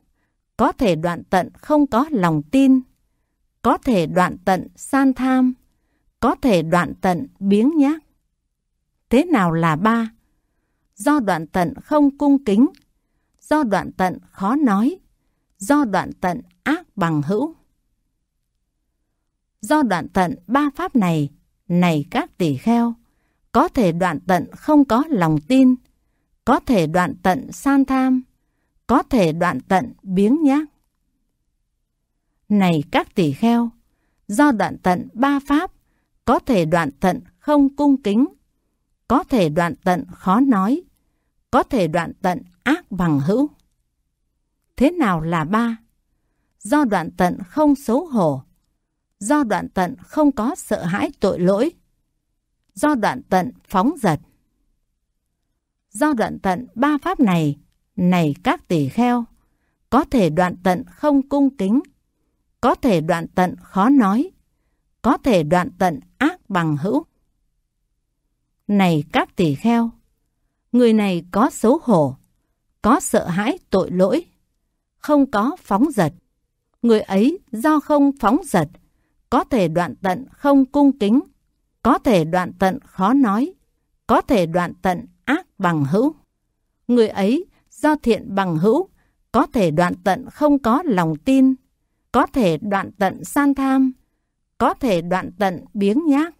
có thể đoạn tận không có lòng tin, có thể đoạn tận san tham, có thể đoạn tận biếng nhác. Thế nào là ba? Do đoạn tận không cung kính, do đoạn tận khó nói, do đoạn tận ác bằng hữu. Do đoạn tận ba pháp này, này các tỷ kheo, có thể đoạn tận không có lòng tin, có thể đoạn tận san tham, có thể đoạn tận biếng nhác. Này các tỷ kheo, do đoạn tận ba pháp, có thể đoạn tận không cung kính, có thể đoạn tận khó nói, có thể đoạn tận ác bằng hữu. Thế nào là ba? Do đoạn tận không xấu hổ, do đoạn tận không có sợ hãi tội lỗi, do đoạn tận phóng giật. Do đoạn tận ba pháp này, này các tỷ kheo, có thể đoạn tận không cung kính, có thể đoạn tận khó nói, có thể đoạn tận ác bằng hữu. Này các tỳ kheo, người này có xấu hổ, có sợ hãi tội lỗi, không có phóng giật. Người ấy do không phóng giật, có thể đoạn tận không cung kính, có thể đoạn tận khó nói, có thể đoạn tận ác bằng hữu. Người ấy do thiện bằng hữu, có thể đoạn tận không có lòng tin, có thể đoạn tận san tham, có thể đoạn tận biếng nhác.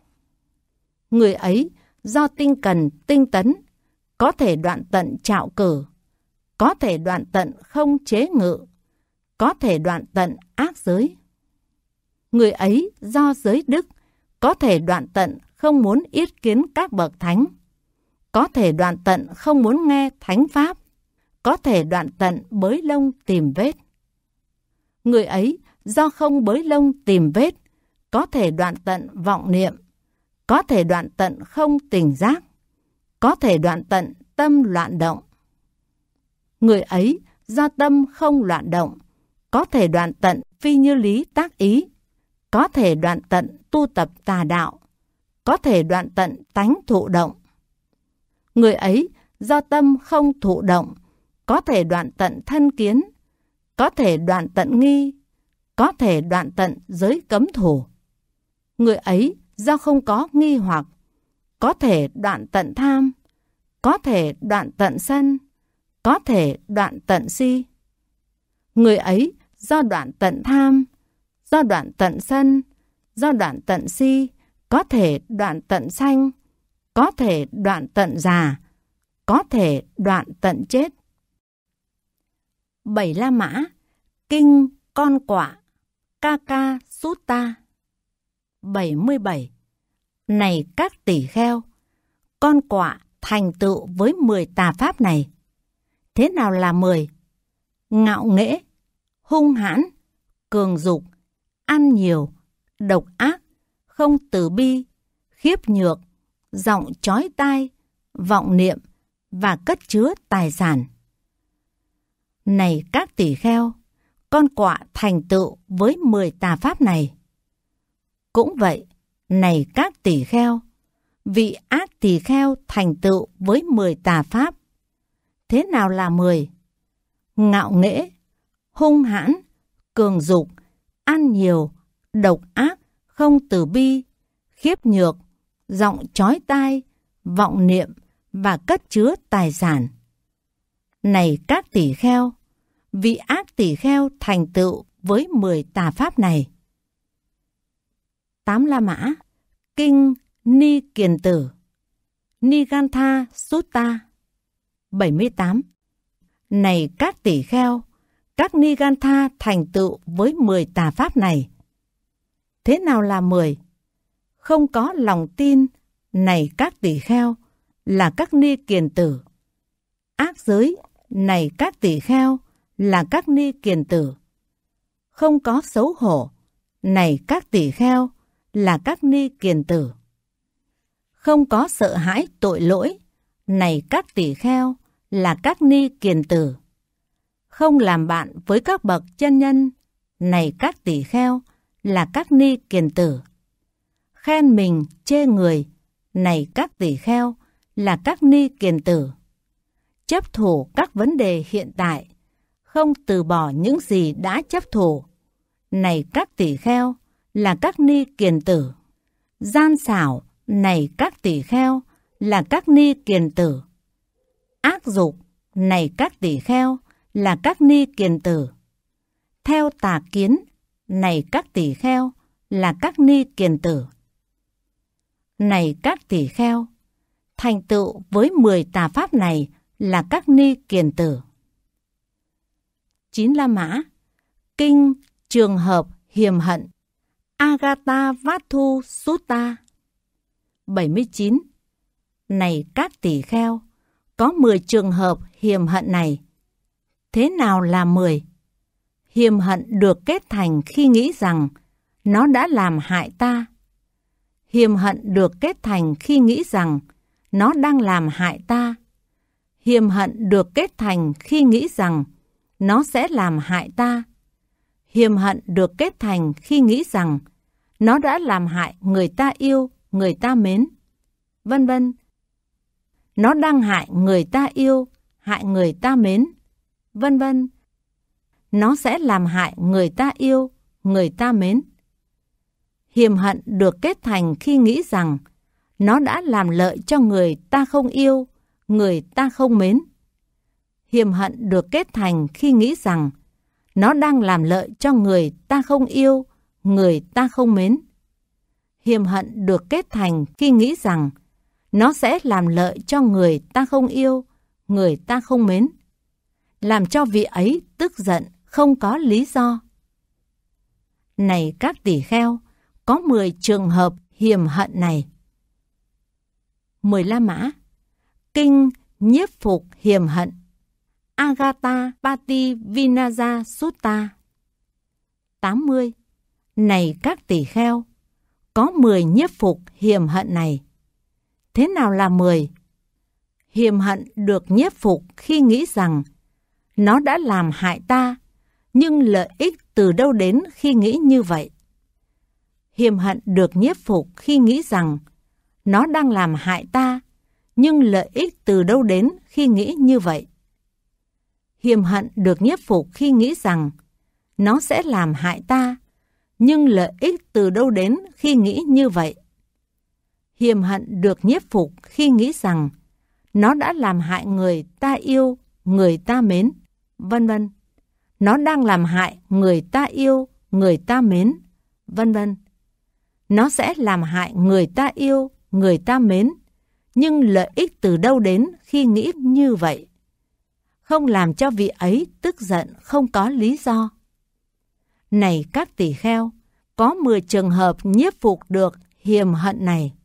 Người ấy do tinh cần, tinh tấn, có thể đoạn tận trạo cử, có thể đoạn tận không chế ngự, có thể đoạn tận ác giới. Người ấy do giới đức, có thể đoạn tận không muốn yết kiến các bậc thánh, có thể đoạn tận không muốn nghe thánh pháp, có thể đoạn tận bới lông tìm vết. Người ấy do không bới lông tìm vết, có thể đoạn tận vọng niệm, có thể đoạn tận không tỉnh giác, có thể đoạn tận tâm loạn động. Người ấy do tâm không loạn động, có thể đoạn tận phi như lý tác ý, có thể đoạn tận tu tập tà đạo, có thể đoạn tận tánh thụ động. Người ấy do tâm không thụ động, có thể đoạn tận thân kiến, có thể đoạn tận nghi, có thể đoạn tận giới cấm thủ người ấy do không có nghi hoặc. Có thể đoạn tận tham, có thể đoạn tận sân, có thể đoạn tận si. Người ấy do đoạn tận tham, do đoạn tận sân, do đoạn tận si, có thể đoạn tận sanh, có thể đoạn tận già, có thể đoạn tận chết. Bảy La Mã Kinh Con Quả Ca Ca Sutta 77 Này các tỷ kheo, con quạ thành tựu với 10 tà pháp này. Thế nào là 10? Ngạo nghễ, hung hãn, cường dục, ăn nhiều, độc ác, không từ bi, khiếp nhược, giọng chói tai, vọng niệm và cất chứa tài sản. Này các tỷ kheo, con quạ thành tựu với 10 tà pháp này cũng vậy. Này các tỷ kheo, vị ác tỷ kheo thành tựu với 10 tà pháp. Thế nào là 10? Ngạo nghễ, hung hãn, cường dục, ăn nhiều, độc ác, không từ bi, khiếp nhược, giọng chói tai, vọng niệm và cất chứa tài sản. Này các tỷ kheo, vị ác tỷ kheo thành tựu với 10 tà pháp này. Tám La Mã, Kinh Ni Kiền Tử, Nigantha Sutta. 78. Này các tỷ kheo, các Nigantha thành tựu với 10 tà pháp này. Thế nào là 10? Không có lòng tin, này các tỷ kheo, là các ni kiền tử. Ác giới, này các tỷ kheo, là các ni kiền tử. Không có xấu hổ, này các tỷ kheo, là các ni kiền tử. Không có sợ hãi tội lỗi, này các tỷ kheo là các ni kiền tử. Không làm bạn với các bậc chân nhân, này các tỷ kheo là các ni kiền tử. Khen mình, chê người, này các tỷ kheo là các ni kiền tử. Chấp thủ các vấn đề hiện tại, không từ bỏ những gì đã chấp thủ. Này các tỷ kheo là các ni kiền tử. Gian xảo này các tỷ kheo là các ni kiền tử. Ác dục này các tỷ kheo là các ni kiền tử. Theo tà kiến này các tỷ kheo là các ni kiền tử. Này các tỷ kheo, thành tựu với 10 tà pháp này là các ni kiền tử. Chín La Mã Kinh Trường Hợp Hiềm Hận Agata Vathu Sutta 79. Này các tỷ kheo, có 10 trường hợp hiềm hận này. Thế nào là 10? Hiềm hận được kết thành khi nghĩ rằng nó đã làm hại ta. Hiềm hận được kết thành khi nghĩ rằng nó đang làm hại ta. Hiềm hận được kết thành khi nghĩ rằng nó sẽ làm hại ta hiềm hận được kết thành khi nghĩ rằng nó đã làm hại người ta yêu, người ta mến, vân vân. Nó đang hại người ta yêu, hại người ta mến, vân vân. Nó sẽ làm hại người ta yêu, người ta mến. Hiềm hận được kết thành khi nghĩ rằng nó đã làm lợi cho người ta không yêu, người ta không mến. Hiềm hận được kết thành khi nghĩ rằng nó đang làm lợi cho người ta không yêu, người ta không mến. Hiềm hận được kết thành khi nghĩ rằng nó sẽ làm lợi cho người ta không yêu, người ta không mến. Làm cho vị ấy tức giận không có lý do. Này các tỷ kheo, có 10 trường hợp hiềm hận này. 10 La Mã Kinh nhiếp phục hiềm hận Agata Pati Vinaja Sutta 80. Này các tỳ kheo, có 10 nhiếp phục hiểm hận này. Thế nào là 10? Hiểm hận được nhiếp phục khi nghĩ rằng nó đã làm hại ta, nhưng lợi ích từ đâu đến khi nghĩ như vậy? Hiểm hận được nhiếp phục khi nghĩ rằng nó đang làm hại ta, nhưng lợi ích từ đâu đến khi nghĩ như vậy? hiềm hận được nhiếp phục khi nghĩ rằng nó sẽ làm hại ta, nhưng lợi ích từ đâu đến khi nghĩ như vậy? Hiềm hận được nhiếp phục khi nghĩ rằng nó đã làm hại người ta yêu, người ta mến, vân vân. Nó đang làm hại người ta yêu, người ta mến, vân vân. Nó sẽ làm hại người ta yêu, người ta mến, nhưng lợi ích từ đâu đến khi nghĩ như vậy? không làm cho vị ấy tức giận không có lý do. Này các tỷ kheo, có 10 trường hợp nhiếp phục được hiềm hận này.